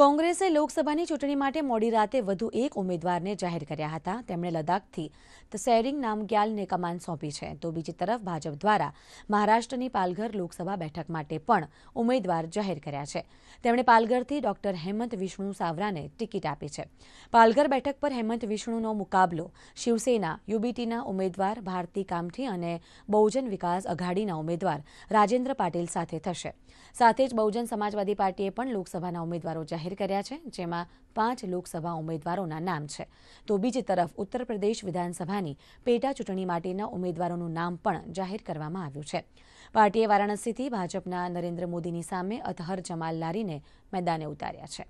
કોંગ્રેસે લોકસભાની ચૂંટણી માટે મોડી રાતે વધુ એક ઉમેદવારને જાહેર કર્યા હતા તેમણે લદ્દાખથી તસેરિંગ નામગ્યાલને કમાન સોંપી છે તો બીજી તરફ ભાજપ દ્વારા મહારાષ્ટ્રની પાલઘર લોકસભા બેઠક માટે પણ ઉમેદવાર જાહેર કર્યા છે તેમણે પાલઘરથી ડોક્ટર હેમંત વિષ્ણુ સાવરાને ટિકિટ આપી છે પાલઘર બેઠક પર હેમંત વિષ્ણુનો મુકાબલો શિવસેના યુબીટીના ઉમેદવાર ભારતી કામઠી અને બહુજન વિકાસ અઘાડીના ઉમેદવાર રાજેન્દ્ર પાટીલ સાથે થશે સાથે જ બહુજન સમાજવાદી પાર્ટીએ પણ લોકસભાના ઉમેદવારો જાહેર જાહેર કર્યા છે જેમાં પાંચ લોકસભા ઉમેદવારોના નામ છે તો બીજી તરફ ઉત્તર પ્રદેશ વિધાનસભાની પેટા ચૂંટણી માટેના ઉમેદવારોનું નામ પણ જાહેર કરવામાં આવ્યું છે પાર્ટીએ વારાણસીથી ભાજપના નરેન્દ્ર મોદીની સામે અતહર જમાલ લારીને મેદાને ઉતાર્યા છે